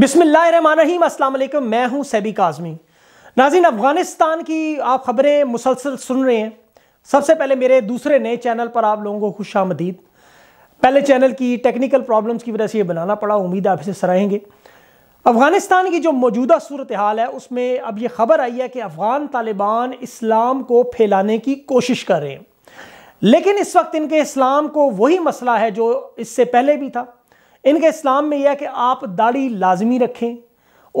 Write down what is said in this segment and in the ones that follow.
बिसमीम असल मैं हूं सैबी काजमी नाजिन अफ़गानिस्तान की आप ख़बरें मुसलसल सुन रहे हैं सबसे पहले मेरे दूसरे नए चैनल पर आप लोगों को खुश आमदीद पहले चैनल की टेक्निकल प्रॉब्लम्स की वजह से ये बनाना पड़ा उम्मीद आप इसे सराहेंगे अफ़गानिस्तान की जो मौजूदा सूरत हाल है उसमें अब ये ख़बर आई है कि अफ़गान तालिबान इस्लाम को फैलाने की कोशिश कर रहे हैं लेकिन इस वक्त इनके इस्लाम को वही मसला है जो इससे पहले भी था इनके इस्लाम में यह है कि आप दाढ़ी लाजमी रखें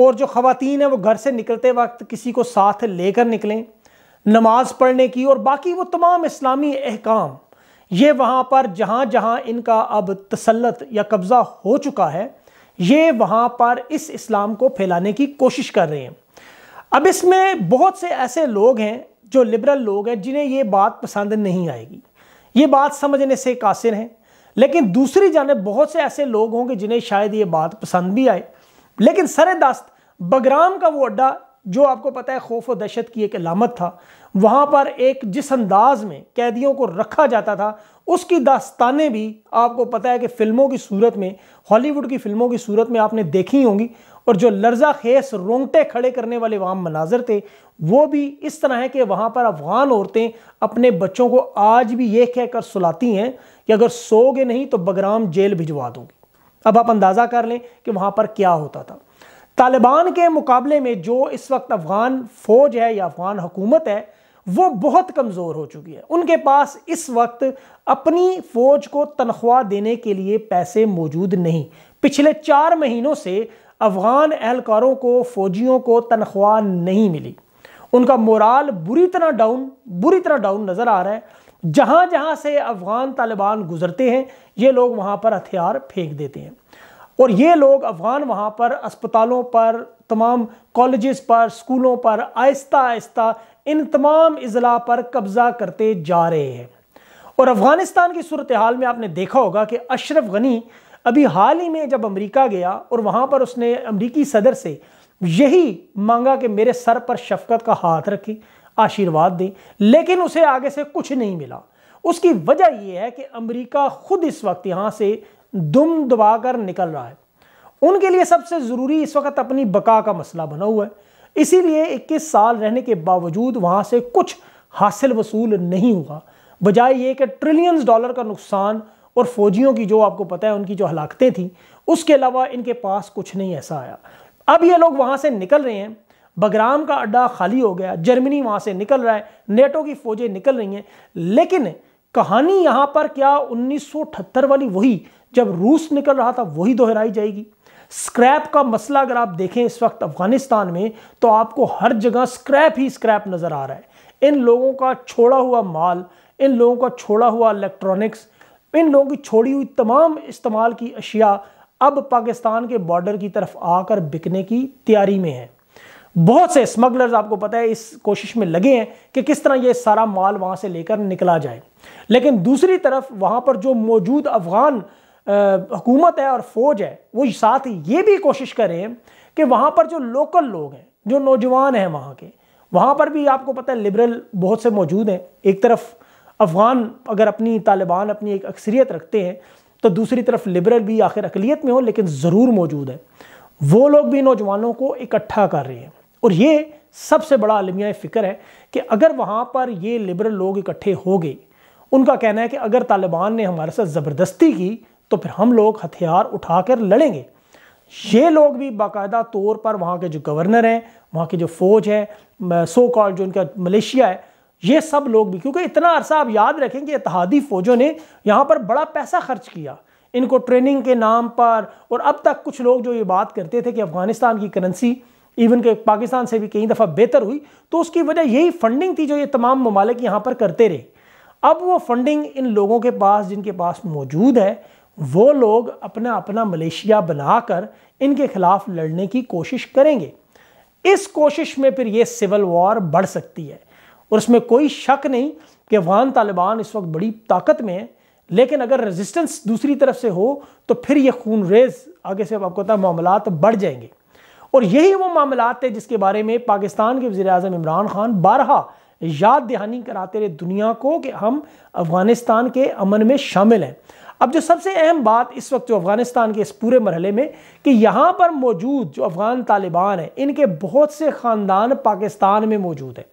और जो ख़वातीन हैं वो घर से निकलते वक्त किसी को साथ लेकर निकलें नमाज पढ़ने की और बाकी वो तमाम इस्लामी अहकाम ये वहाँ पर जहाँ जहाँ इनका अब तसलत या कब्ज़ा हो चुका है ये वहाँ पर इस इस्लाम को फैलाने की कोशिश कर रहे हैं अब इसमें बहुत से ऐसे लोग हैं जो लिबरल लोग हैं जिन्हें ये बात पसंद नहीं आएगी ये बात समझने से कासिर हैं लेकिन दूसरी जानब बहुत से ऐसे लोग होंगे जिन्हें शायद ये बात पसंद भी आए लेकिन सर दस्त बगराम का वो अड्डा जो आपको पता है खौफ व दहशत की एक अलामत था वहाँ पर एक जिस अंदाज में कैदियों को रखा जाता था उसकी दास्तानें भी आपको पता है कि फ़िल्मों की सूरत में हॉलीवुड की फ़िल्मों की सूरत में आपने देखी होंगी और जो लर्जा खेस रोंगटे खड़े करने वाले वहाँ मनाजर थे वो भी इस तरह है कि वहाँ पर अफगान औरतें अपने बच्चों को आज भी ये कहकर सुलाती हैं कि अगर सोगे नहीं तो बगराम जेल भिजवा दूंगी अब आप अंदाज़ा कर लें कि वहाँ पर क्या होता था तालिबान के मुकाबले में जो इस वक्त अफगान फौज है या अफगान हुकूमत है वो बहुत कमज़ोर हो चुकी है उनके पास इस वक्त अपनी फ़ौज को तनख्वाह देने के लिए पैसे मौजूद नहीं पिछले चार महीनों से अफ़गान एहलकारों को फ़ौजियों को तनख्वाह नहीं मिली उनका मोराल बुरी तरह डाउन बुरी तरह डाउन नज़र आ रहा है जहाँ जहाँ से अफ़गान तालिबान गुजरते हैं ये लोग वहाँ पर हथियार फेंक देते हैं और ये लोग अफ़गान वहाँ पर अस्पतालों पर तमाम कॉलेजेस पर स्कूलों पर आहिस्ता आहिस्ता इन तमाम अज़ला पर कब्ज़ा करते जा रहे हैं और अफ़गानिस्तान की सूरत हाल में आपने देखा होगा कि अशरफ गनी अभी हाल ही में जब अमेरिका गया और वहाँ पर उसने अमेरिकी सदर से यही मांगा कि मेरे सर पर शफकत का हाथ रखे आशीर्वाद दें लेकिन उसे आगे से कुछ नहीं मिला उसकी वजह यह है कि अमेरिका खुद इस वक्त यहाँ से दुम दबा कर निकल रहा है उनके लिए सबसे ज़रूरी इस वक्त अपनी बका का मसला बना हुआ है इसीलिए 21 साल रहने के बावजूद वहाँ से कुछ हासिल वसूल नहीं हुआ बजाय ये कि ट्रिलियंस डॉलर का नुकसान और फौजियों की जो आपको पता है उनकी जो हलाकतें थी उसके अलावा इनके पास कुछ नहीं ऐसा आया अब ये लोग वहाँ से निकल रहे हैं बगराम का अड्डा खाली हो गया जर्मनी वहाँ से निकल रहा है नेटो की फौजें निकल रही हैं लेकिन कहानी यहाँ पर क्या उन्नीस वाली वही जब रूस निकल रहा था वही दोहराई जाएगी स्क्रैप का मसला अगर आप देखें इस वक्त अफगानिस्तान में तो आपको हर जगह स्क्रैप ही स्क्रैप नज़र आ रहा है इन लोगों का छोड़ा हुआ माल इन लोगों का छोड़ा हुआ इलेक्ट्रॉनिक्स इन लोगों की छोड़ी हुई तमाम इस्तेमाल की अशिया अब पाकिस्तान के बॉर्डर की तरफ आकर बिकने की तैयारी में है बहुत से स्मगलर्स आपको पता है इस कोशिश में लगे हैं कि किस तरह ये सारा माल वहां से लेकर निकला जाए लेकिन दूसरी तरफ वहां पर जो मौजूद अफगान हुकूमत है और फौज है वो साथ ही ये भी कोशिश हैं कि वहां पर जो लोकल लोग हैं जो नौजवान हैं वहां के वहां पर भी आपको पता है लिबरल बहुत से मौजूद हैं एक तरफ अफ़गान अगर अपनी तालिबान अपनी एक अक्सरियत रखते हैं तो दूसरी तरफ लिबरल भी आखिर अकलीत में हो लेकिन ज़रूर मौजूद है वो लोग भी नौजवानों को इकट्ठा कर रहे हैं और ये सबसे बड़ा अलमिया फ़िक्र है कि अगर वहाँ पर ये लिबरल लोग इकट्ठे हो गए उनका कहना है कि अगर तालिबान ने हमारे साथ ज़बरदस्ती की तो फिर हम लोग हथियार उठा कर लड़ेंगे ये लोग भी बाकायदा तौर पर वहाँ के जो गवर्नर हैं वहाँ की जो फ़ौज है सो कॉल जो उनका मलेशिया है ये सब लोग भी क्योंकि इतना अरसा आप याद रखें कि इतिहादी फ़ौजों ने यहाँ पर बड़ा पैसा खर्च किया इनको ट्रेनिंग के नाम पर और अब तक कुछ लोग जो ये बात करते थे कि अफ़गानिस्तान की करेंसी इवन के पाकिस्तान से भी कई दफ़ा बेहतर हुई तो उसकी वजह यही फंडिंग थी जो ये तमाम ममालिक यहाँ पर करते रहे अब वो फंडिंग इन लोगों के पास जिनके पास मौजूद है वो लोग अपना अपना मलेशिया बनाकर इनके ख़िलाफ़ लड़ने की कोशिश करेंगे इस कोशिश में फिर ये सिविल वॉर बढ़ सकती है और उसमें कोई शक नहीं कि अफगान तालिबान इस वक्त बड़ी ताकत में है लेकिन अगर रेजिस्टेंस दूसरी तरफ से हो तो फिर ये खून रेज आगे से आपको पता है मामला बढ़ जाएंगे और यही वो मामला थे जिसके बारे में पाकिस्तान के वजी अजम इमरान खान बारहा याद दहानी कराते रहे दुनिया को कि हम अफ़गानिस्तान के अमन में शामिल हैं अब जो सबसे अहम बात इस वक्त जो अफ़गानिस्तान के इस पूरे मरहले में कि यहाँ पर मौजूद जो अफ़गान तालिबान हैं इनके बहुत से ख़ानदान पाकिस्तान में मौजूद हैं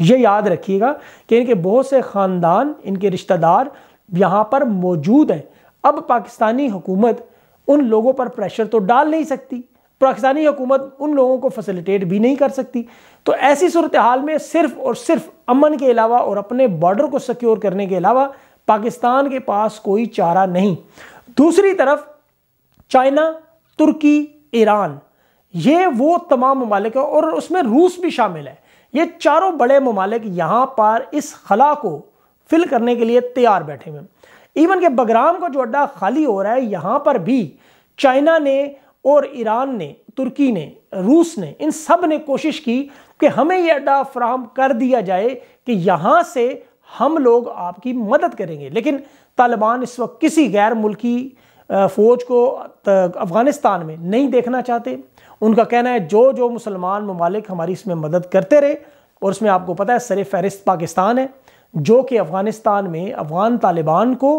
ये याद रखिएगा कि इनके बहुत से ख़ानदान इनके रिश्तेदार यहाँ पर मौजूद हैं अब पाकिस्तानी हुकूमत उन लोगों पर प्रेशर तो डाल नहीं सकती पाकिस्तानी हुकूमत उन लोगों को फैसिलिटेट भी नहीं कर सकती तो ऐसी सूरत हाल में सिर्फ और सिर्फ अमन के अलावा और अपने बॉर्डर को सिक्योर करने के अलावा पाकिस्तान के पास कोई चारा नहीं दूसरी तरफ चाइना तुर्की ईरान ये वो तमाम ममालिक और उसमें रूस भी शामिल है ये चारों बड़े ममालिक यहाँ पर इस खला को फिल करने के लिए तैयार बैठे हुए इवन के बगराम का जो अड्डा खाली हो रहा है यहाँ पर भी चाइना ने और ईरान ने तुर्की ने रूस ने इन सब ने कोशिश की कि हमें यह अड्डा फ्राहम कर दिया जाए कि यहाँ से हम लोग आपकी मदद करेंगे लेकिन तालिबान इस वक्त किसी गैर मुल्की फ़ौज को अफ़गानिस्तान में नहीं देखना चाहते उनका कहना है जो जो मुसलमान ममालिक हमारी इसमें मदद करते रहे और उसमें आपको पता है सर फहरिस्त पाकिस्तान है जो कि अफ़गानिस्तान में अफ़गान तालिबान को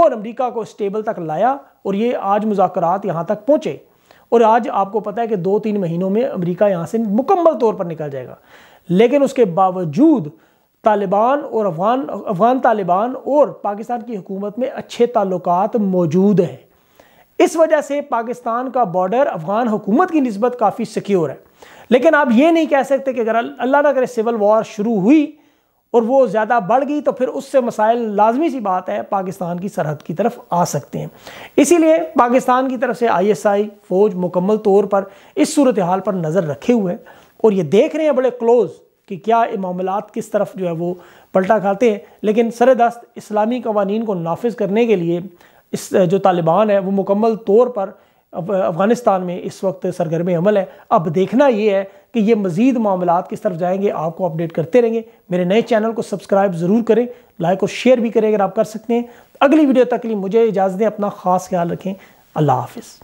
और अमरीका को स्टेबल तक लाया और ये आज मुजाकर यहाँ तक पहुँचे और आज आपको पता है कि दो तीन महीनों में अमरीका यहाँ से मुकम्मल तौर पर निकल जाएगा लेकिन उसके बावजूद तालिबान और अफगान अफगान तालिबान और पाकिस्तान की हुकूमत में अच्छे ताल्लुकात मौजूद हैं इस वजह से पाकिस्तान का बॉर्डर अफगान हुकूमत की नस्बत काफ़ी सिक्योर है लेकिन आप ये नहीं कह सकते कि अगर अल्लाह ना करे सिविल वॉर शुरू हुई और वो ज़्यादा बढ़ गई तो फिर उससे मसाइल लाजमी सी बात है पाकिस्तान की सरहद की तरफ आ सकते हैं इसीलिए पाकिस्तान की तरफ से आईएसआई फ़ौज मुकम्मल तौर पर इस सूरत हाल पर नज़र रखे हुए हैं और ये देख रहे हैं बड़े क्लोज़ कि क्या ये मामलात किस तरफ जो है वो पलटा खाते हैं लेकिन सरदस्त इस्लामी कवानीन को नाफिज करने के लिए इस जो तालिबान है वो मुकम्मल तौर पर अफ़गानिस्तान में इस वक्त सरगर्म अमल है अब देखना ये है कि ये मज़ीद मामला किस तरफ जाएंगे आपको अपडेट करते रहेंगे मेरे नए चैनल को सब्सक्राइब ज़रूर करें लाइक और शेयर भी करें अगर आप कर सकते हैं अगली वीडियो तक के लिए मुझे इजाज़तें दें अपना ख़ास ख्याल रखें अल्लाह हाफिज़